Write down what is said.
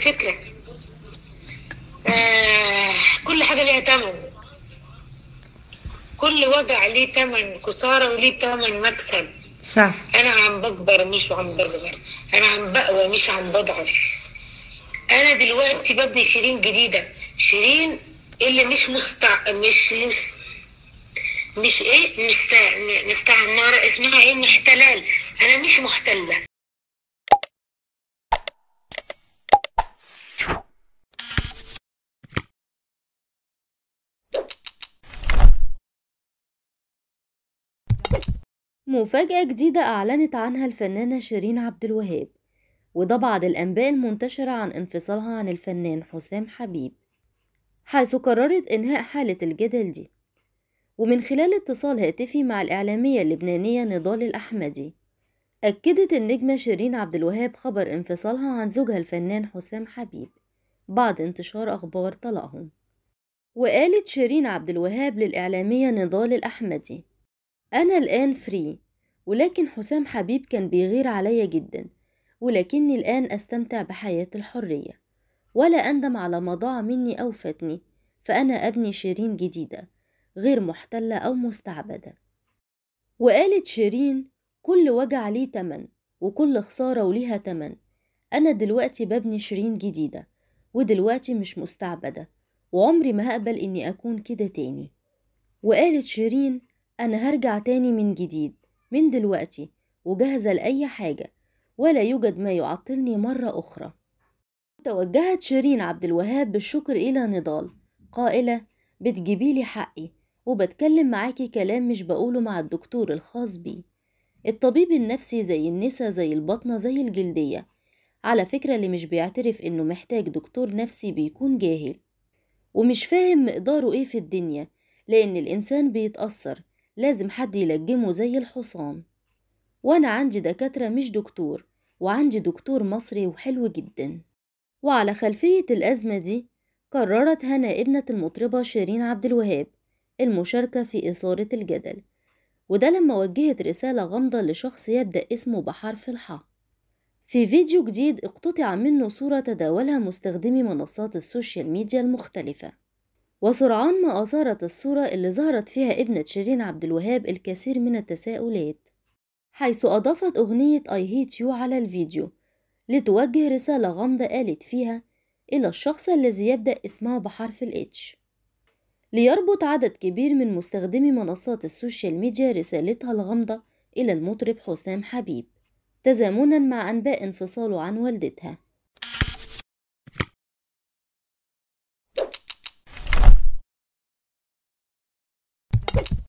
فكرة آه كل حاجة ليها تمن كل وضع ليه تمن خسارة وليه تمن مكسب صح أنا عم بكبر مش عم بصغر أنا عم بقوى مش عم بضعف أنا دلوقتي ببني شيرين جديدة شيرين اللي مش مستع مش مس... مش ايه مست... مستعمرة اسمها ايه محتلال انا مش محتله مفاجأة جديدة أعلنت عنها الفنانة شيرين عبد الوهاب وده بعد الأنباء المنتشرة عن انفصالها عن الفنان حسام حبيب حيث قررت إنهاء حالة الجدل دي ومن خلال اتصال هاتفي مع الإعلامية اللبنانية نضال الأحمدي أكدت النجمة شيرين عبد الوهاب خبر انفصالها عن زوجها الفنان حسام حبيب بعد انتشار أخبار طلاقهم وقالت شيرين عبد الوهاب للإعلامية نضال الأحمدي أنا الآن فري ولكن حسام حبيب كان بيغير عليا جدا ولكني الآن أستمتع بحياة الحرية ولا أندم على ما ضاع مني أو فاتني فأنا أبني شيرين جديدة غير محتلة أو مستعبدة وقالت شيرين كل وجع ليه تمن وكل خسارة وليها تمن أنا دلوقتي ببني شيرين جديدة ودلوقتي مش مستعبدة وعمري ما هقبل إني أكون كده تاني وقالت شيرين أنا هرجع تاني من جديد من دلوقتي وجاهزة لأي حاجة ولا يوجد ما يعطلني مرة أخرى توجهت شيرين عبد الوهاب بالشكر إلى نضال قائلة بتجيبيلي حقي وبتكلم معاكي كلام مش بقوله مع الدكتور الخاص بي الطبيب النفسي زي النسا زي البطنة زي الجلدية على فكرة اللي مش بيعترف إنه محتاج دكتور نفسي بيكون جاهل ومش فاهم مقداره إيه في الدنيا لأن الإنسان بيتأثر لازم حد يلجمه زي الحصان وأنا عندي دكاترة مش دكتور وعندي دكتور مصري وحلو جدا وعلى خلفية الأزمة دي قررت هنا ابنة المطربة شيرين عبد الوهاب المشاركة في إثارة الجدل وده لما وجهت رسالة غامضة لشخص يبدأ اسمه بحرف الحاء في فيديو جديد اقتطع منه صورة تداولها مستخدمي منصات السوشيال ميديا المختلفة وسرعان ما أثارت الصورة اللي ظهرت فيها ابنة شيرين عبد الوهاب الكثير من التساؤلات حيث أضافت أغنية I hate you على الفيديو لتوجه رسالة غامضة قالت فيها إلى الشخص الذي يبدأ اسمه بحرف الإتش ليربط عدد كبير من مستخدمي منصات السوشيال ميديا رسالتها الغامضة إلى المطرب حسام حبيب تزامنا مع أنباء انفصاله عن والدتها